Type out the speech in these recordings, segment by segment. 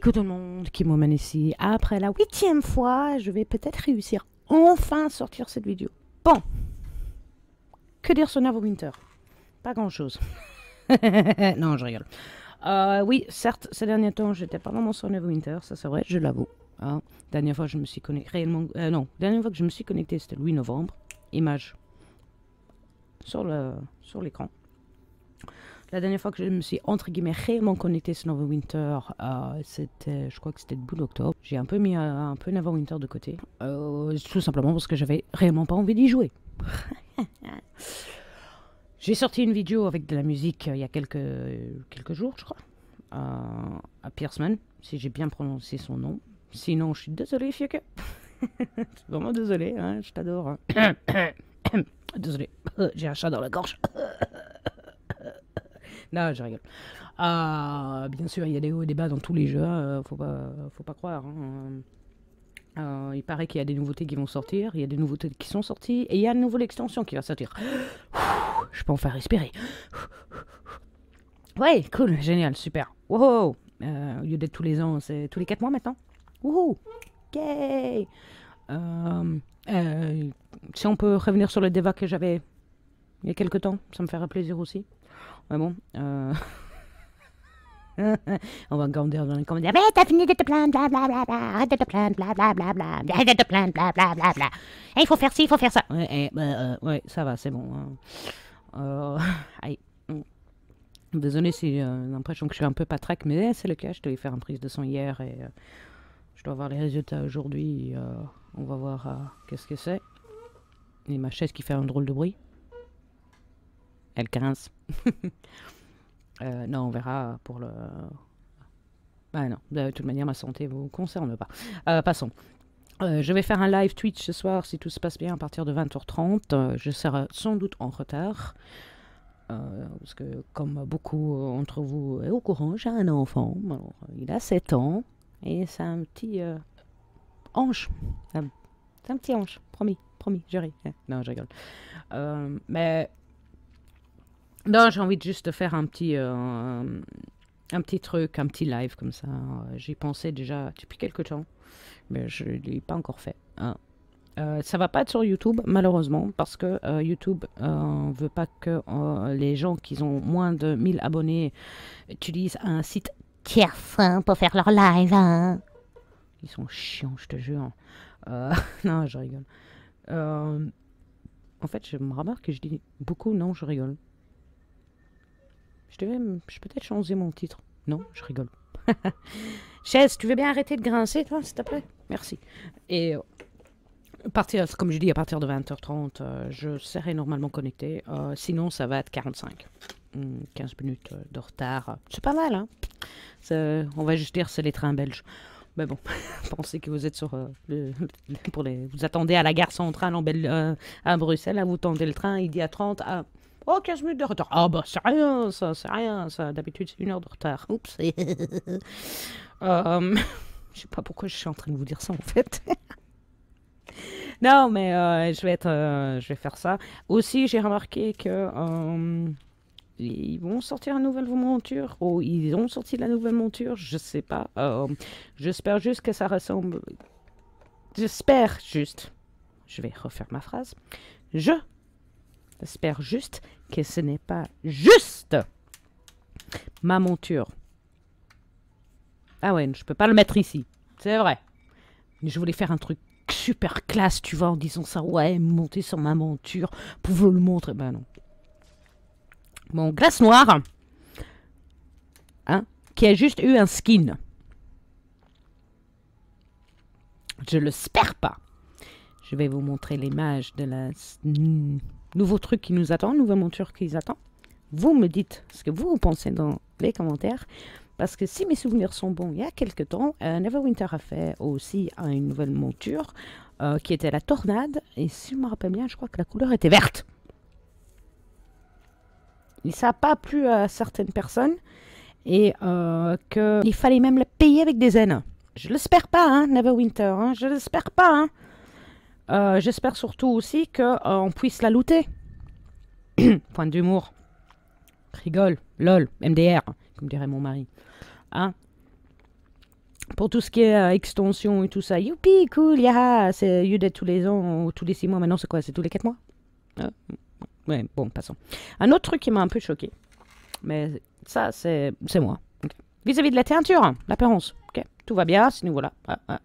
Coucou tout le monde, qui m'emmène ici. Après la huitième fois, je vais peut-être réussir enfin à sortir cette vidéo. Bon, que dire sur Navo Winter Pas grand-chose. non, je rigole. Euh, oui, certes, ces derniers temps, j'étais pas vraiment sur Navo Winter, ça c'est vrai, je l'avoue. Hein. Dernière fois, je me suis connecté réellement. Euh, non, dernière fois que je me suis connecté, c'était le 8 novembre. Image sur le sur l'écran. La dernière fois que je me suis entre guillemets réellement connecté ce Nova Winter, euh, c'était, je crois que c'était bout d'octobre. J'ai un peu mis euh, un peu Nova Winter de côté, euh, tout simplement parce que j'avais réellement pas envie d'y jouer. J'ai sorti une vidéo avec de la musique il y a quelques, quelques jours, je crois, à Pierceman, si j'ai bien prononcé son nom. Sinon, je suis désolée, Fieke. je suis vraiment désolée, hein, je t'adore. Désolé. Hein. désolée, j'ai un chat dans la gorge. Non, je rigole. Euh, bien sûr, il y a des hauts et des bas dans tous les jeux, hein, faut, pas, faut pas croire. Hein. Euh, il paraît qu'il y a des nouveautés qui vont sortir, il y a des nouveautés qui sont sorties, et il y a une nouvelle extension qui va sortir. Je peux enfin respirer. Ouais, cool, génial, super. Wow euh, Au lieu d'être tous les ans, c'est tous les 4 mois maintenant. Wouhou Yay Si on peut revenir sur le débat que j'avais il y a quelques temps, ça me ferait plaisir aussi. Mais bon. Euh. on va grandir dans les commentaires. Ah, mais t'as fini de te plaindre, blablabla. Arrête de te plaindre, blablabla. Arrête de te plaindre, blablabla. Et eh, il faut faire ci, il faut faire ça. Ouais, eh, bah, euh, ouais ça va, c'est bon. Hein. Euh, aïe. Mm. Désolé si j'ai euh, l'impression que je suis un peu patraque, mais eh, c'est le cas. Je devais faire une prise de son hier et je dois avoir les résultats aujourd'hui. on va voir qu'est-ce que c'est. Et ma chaise qui fait un drôle de bruit elle grince. Euh, non, on verra pour le. Bah non, de toute manière, ma santé vous concerne pas. Euh, passons. Euh, je vais faire un live Twitch ce soir si tout se passe bien à partir de 20h30. je serai sans doute en retard. parce que comme beaucoup d'entre vous est au courant, j'ai un enfant. il a 7 ans et c'est un petit ange. C'est un, petit ange, promis, promis, je Non, je rigole. mais non, j'ai envie de juste faire un petit, euh, un petit truc, un petit live comme ça. J'y pensais déjà depuis quelques temps, mais je ne l'ai pas encore fait. Hein. Euh, ça va pas être sur YouTube, malheureusement, parce que euh, YouTube ne euh, veut pas que les gens qui ont moins de 1000 abonnés utilisent un site tierce pour faire leur live. Hein. Ils sont chiants, je te jure. non, je rigole. en fait, je me remarque que je dis beaucoup non, je rigole. Je vais peut-être changer mon titre. Non, je rigole. Chaise, tu veux bien arrêter de grincer, toi, s'il te plaît Merci. Et euh, partir, comme je dis, à partir de 20h30, euh, je serai normalement connecté. Euh, sinon, ça va être 45. 15 hmm, minutes de retard. C'est pas mal, hein On va juste dire, c'est les trains belges. Mais bon, pensez que vous êtes sur le, pour les, vous attendez à la gare centrale en Bel, à Bruxelles, hein, vous tendez le train, il dit à 30 à ah, Oh, 15 minutes de retard. Ah, bah, c'est rien, ça, c'est rien, ça. D'habitude, c'est une heure de retard. Oups. euh, je sais pas pourquoi je suis en train de vous dire ça, en fait. non, mais euh, je, vais être, euh, je vais faire ça. Aussi, j'ai remarqué que. Euh, ils vont sortir la nouvelle monture, ou ils ont sorti la nouvelle monture, je sais pas. J'espère juste que ça ressemble. J'espère juste. Je vais refaire ma phrase. Je J'espère juste que ce n'est pas juste. Ma monture. Ah ouais, je peux pas le mettre ici. C'est vrai. je voulais faire un truc super classe, tu vois, en disant ça. Ouais, monter sur ma monture pour vous le montrer. Ben non. Mon glace noire. Hein, qui a juste eu un skin. Je l'espère pas. Je vais vous montrer l'image de la nouveau truc qui nous attend, nouvelle monture qui nous attend. Vous me dites ce que vous pensez dans les commentaires. Parce que si mes souvenirs sont bons, il y a quelques temps, euh, Neverwinter a fait aussi une nouvelle monture euh, qui était la tornade. Et si je me rappelle bien, je crois que la couleur était verte. Et ça n'a pas plu à certaines personnes. Et euh, qu'il fallait même la payer avec des aines. Je l'espère pas, hein, Neverwinter. Je hein, je l'espère pas. Hein. Euh, j'espère surtout aussi qu'on euh, puisse la looter. Point d'humour. Rigole. LOL. MDR, comme dirait mon mari. Hein pour tout ce qui est euh, extension et tout ça, youpi, cool, yaha, c'est lieu tous les ans tous les six mois. Maintenant, c'est quoi C'est tous les 4 mois hein? Ouais, bon, passons. Un autre truc qui m'a un peu choqué, mais ça, c'est moi. Vis-à-vis de la teinture, hein, l'apparence, tout va bien à ce niveau-là. Ah, ah.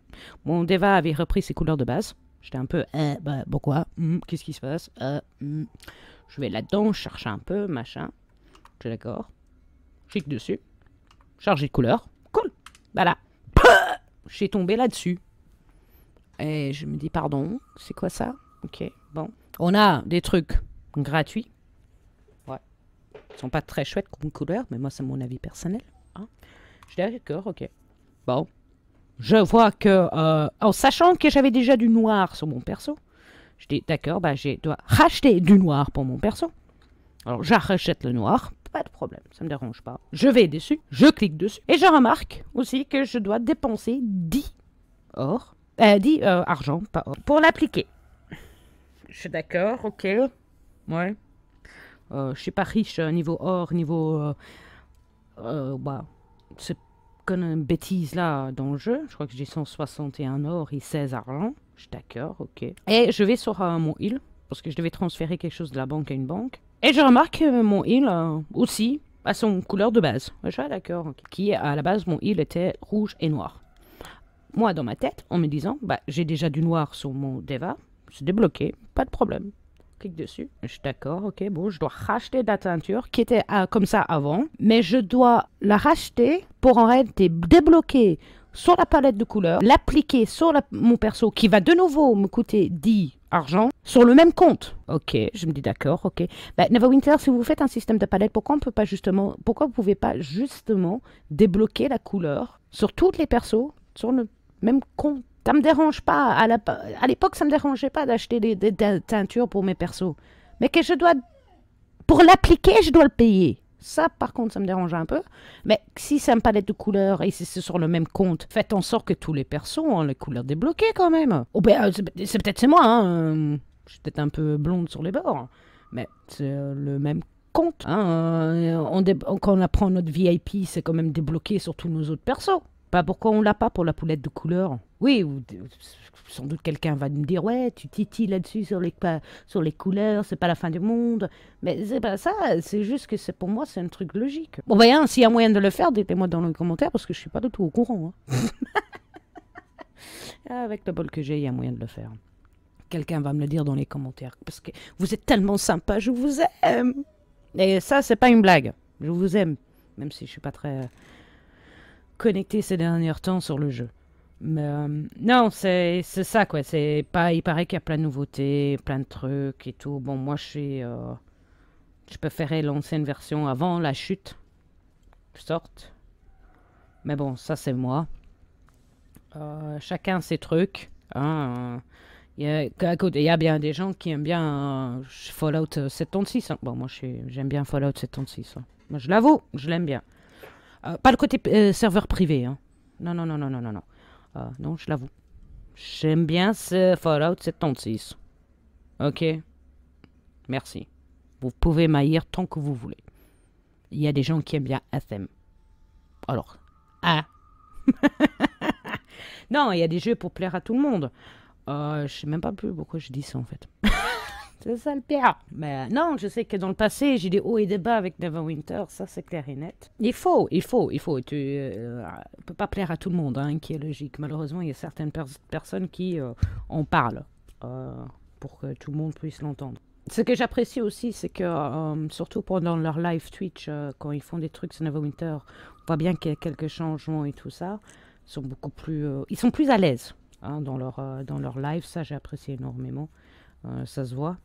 Mon Deva avait repris ses couleurs de base. J'étais un peu, eh, bah, pourquoi hmm, Qu'est-ce qui se passe eh, hmm, Je vais là-dedans, chercher un peu, machin. Je suis d'accord. Clique dessus. Chargé de couleur. Cool. Bah Je j'ai tombé là-dessus. Et je me dis, pardon, c'est quoi ça Ok, bon. On a des trucs gratuits. Ouais. Ils sont pas très chouettes comme couleur, mais moi, c'est mon avis personnel. Hein. Je suis d'accord, ok. Bon, je vois que, euh, en sachant que j'avais déjà du noir sur mon perso, je dis d'accord, bah, je dois racheter du noir pour mon perso. Alors j'achète le noir, pas de problème, ça ne me dérange pas. Je vais dessus, je clique dessus. Et je remarque aussi que je dois dépenser 10 or, euh, 10 euh, argent, pas or, pour l'appliquer. Je suis d'accord, ok. Ouais. Euh, je suis pas riche euh, niveau or, niveau... bah, c'est une bêtise là dans le jeu. Je crois que j'ai 161 or et 16 argent. Je suis d'accord, ok. Et je vais sur euh, mon île, parce que je devais transférer quelque chose de la banque à une banque. Et je remarque euh, mon île euh, aussi à son couleur de base. Je suis d'accord. Qui à la base, mon île était rouge et noir. Moi, dans ma tête, en me disant, bah, j'ai déjà du noir sur mon Deva, c'est débloqué, pas de problème clique dessus. Je suis d'accord, ok, bon, je dois racheter la teinture qui était euh, comme ça avant, mais je dois la racheter pour en réalité débloquer sur la palette de couleurs, l'appliquer sur mon perso qui va de nouveau me coûter 10 argent sur le même compte. Ok, je me dis d'accord, ok. Bah, Winter, si vous faites un système de palette, pourquoi on peut pas justement, pourquoi vous pouvez pas justement débloquer la couleur sur toutes les persos sur le même compte ça me dérange pas. À l'époque, ça me dérangeait pas d'acheter des, teintures pour mes persos. Mais que je dois. Pour l'appliquer, je dois le payer. Ça, par contre, ça me dérange un peu. Mais si c'est une palette de couleurs et si c'est sur le même compte, faites en sorte que tous les persos ont les couleurs débloquées quand même. Oh, ben, c'est peut-être c'est moi, hein. Je suis peut-être un peu blonde sur les bords. Mais c'est euh, le même compte. Hein. Euh, on, quand on apprend notre VIP, c'est quand même débloqué sur tous nos autres persos pourquoi on l'a pas pour la poulette de couleur Oui, sans doute quelqu'un va me dire ouais, tu titilles là-dessus sur les sur les couleurs, c'est pas la fin du monde. Mais c'est pas ça, c'est juste que c'est pour moi c'est un truc logique. Bon ben hein, s'il y a moyen de le faire, dites-moi dans les commentaires parce que je suis pas du tout au courant. Hein. Ah, avec le bol que j'ai, il y a moyen de le faire. Quelqu'un va me le dire dans les commentaires parce que vous êtes tellement sympa, je vous aime. Et ça c'est pas une blague, je vous aime, même si je suis pas très connecté ces derniers temps sur le jeu. Mais, euh, non, c'est ça quoi. C'est pas, il paraît qu'il y a plein de nouveautés, plein de trucs et tout. Bon, moi je suis, euh, je préférais l'ancienne version avant la chute, sorte. Mais bon, ça c'est moi. Euh, chacun ses trucs. Hein, il y, a bien des gens qui aiment bien Fallout 76. Hein. Bon, moi j'aime bien Fallout 76. Hein. je l'avoue, je l'aime bien. Euh, pas le côté euh, serveur privé. Hein. Non, non, non, non, non, non. Non, euh, je l'avoue. J'aime bien ce Fallout 76. Ok. Merci. Vous pouvez maillir tant que vous voulez. Il y a des gens qui aiment bien FM. Alors, ah. non, il y a des jeux pour plaire à tout le monde. je sais même pas plus pourquoi je dis ça en fait. C'est ça le pire. Mais euh, non, je sais que dans le passé, j'ai des hauts et des bas avec Neverwinter Winter, ça c'est clair et net. Il faut, il faut, il faut. Tu euh, peux pas plaire à tout le monde, hein, qui est logique. Malheureusement, il y a certaines personnes qui euh, en parlent pour que tout le monde puisse l'entendre. Ce que j'apprécie aussi, c'est que, surtout pendant leur live Twitch, quand ils font des trucs sur Neverwinter Winter, on voit bien qu'il y a quelques changements et tout ça. Ils sont beaucoup plus, ils sont plus à l'aise hein, dans, leur, dans leur live, ça j'ai apprécié énormément. ça se voit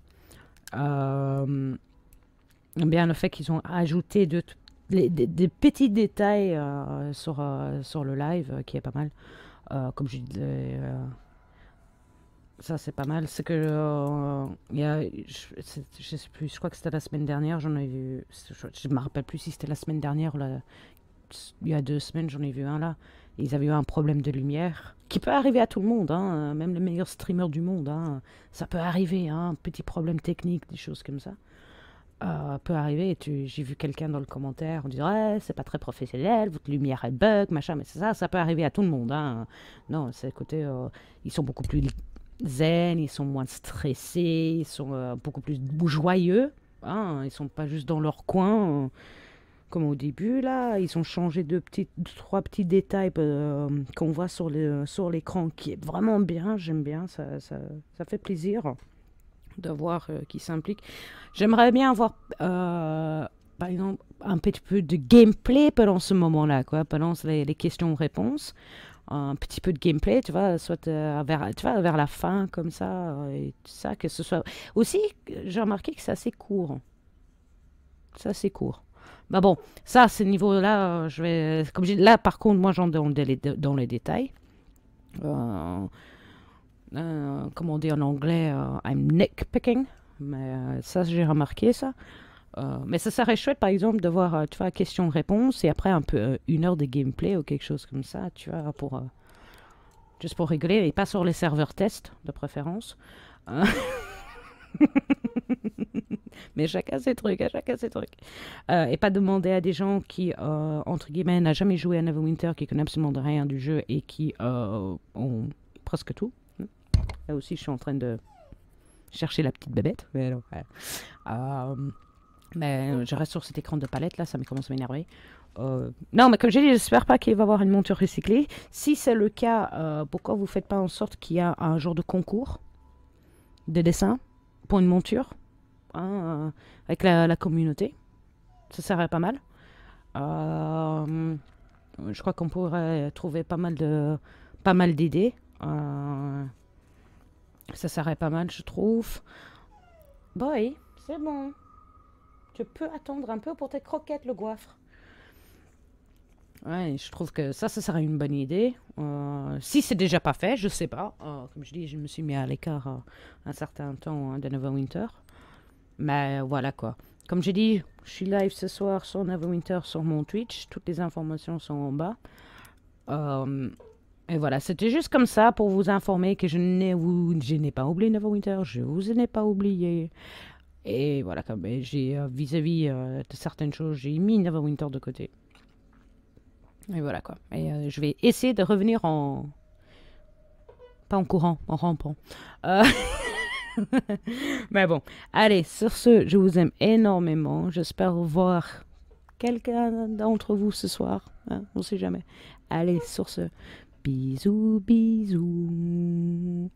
euh, bien le fait qu'ils ont ajouté de, des, petits détails euh, sur, euh, sur le live euh, qui est pas mal. comme je disais, ça c'est pas mal. C'est que il y a, je, sais plus, je crois que c'était la semaine dernière, j'en ai vu. Je, ne me rappelle plus si c'était la semaine dernière ou il y a deux semaines, j'en ai vu un là. Ils avaient eu un problème de lumière qui peut arriver à tout le monde, hein, même les meilleurs streamers du monde. Hein, ça peut arriver, hein, un petit problème technique, des choses comme ça. Euh, peut arriver. j'ai vu quelqu'un dans le commentaire on disant Ouais, «Eh, c'est pas très professionnel, votre lumière elle bug, machin. Mais c'est ça, ça peut arriver à tout le monde. Hein. Non, c'est côté. Euh, ils sont beaucoup plus zen, ils sont moins stressés, ils sont euh, beaucoup plus joyeux. Hein. Ils sont pas juste dans leur coin. Euh comme au début là. Ils ont changé deux petits, trois petits détails euh, qu'on voit sur l'écran sur qui est vraiment bien. J'aime bien, ça, fait plaisir de voir euh, qui s'implique. J'aimerais bien avoir, euh, par exemple, un petit peu de gameplay pendant ce moment-là, quoi, pendant les, questions-réponses. Un petit peu de gameplay, tu vois, soit vers, vers la fin, comme ça, et ça, que ce soit. Aussi, j'ai remarqué que c'est assez court. C'est assez court. Bah bon, ça, ce niveau là je vais. Comme j'ai là, par contre, moi, j'en dans, dans les détails. Euh, euh on dit en anglais euh, I'm neck-picking. Mais euh, ça, j'ai remarqué ça. mais ça serait chouette, par exemple, de voir, tu vois, question-réponse et après un peu une heure de gameplay ou quelque chose comme ça, tu vois, pour. juste pour régler et pas sur les serveurs test, de préférence. Mais chacun ses trucs, hein, chacun ses trucs. Euh, et pas demander à des gens qui, euh, entre guillemets, n'ont jamais joué à Neverwinter, qui connaissent absolument rien du jeu et qui euh, ont presque tout. Là aussi, je suis en train de chercher la petite bébête Mais, je reste sur cet écran de palette, là, ça me commence à m'énerver. non, mais comme j'ai dit, j'espère pas qu'il va y avoir une monture recyclée. Si c'est le cas, pourquoi vous faites pas en sorte qu'il y a un genre de concours de dessin pour une monture hein, euh, avec la, communauté. Ça serait pas mal. Euh, je crois qu'on pourrait trouver pas mal de pas mal d'idées. Euh, ça serait pas mal, je trouve. Boy, c'est bon. Tu peux attendre un peu pour tes croquettes, le goiffre. Ouais, je trouve que ça, ça serait une bonne idée. Euh, si c'est déjà pas fait, je sais pas. Euh, comme je dis, je me suis mis à l'écart euh, un certain temps hein, de Nova Winter. Mais voilà quoi. Comme je dis, je suis live ce soir sur Nova Winter sur mon Twitch. Toutes les informations sont en bas. et voilà, c'était juste comme ça pour vous informer que je n'ai, je n'ai pas oublié Nova Winter. Je vous n'ai pas oublié. Et voilà, comme j'ai vis-à-vis de certaines choses, j'ai mis Nova Winter de côté. Et voilà quoi. Et euh, je vais essayer de revenir en. Pas en courant, en rampant. Euh, mais bon, allez, sur ce, je vous aime énormément. J'espère voir quelqu'un d'entre vous ce soir. Hein, on ne sait jamais. Allez, sur ce, bisous, bisous.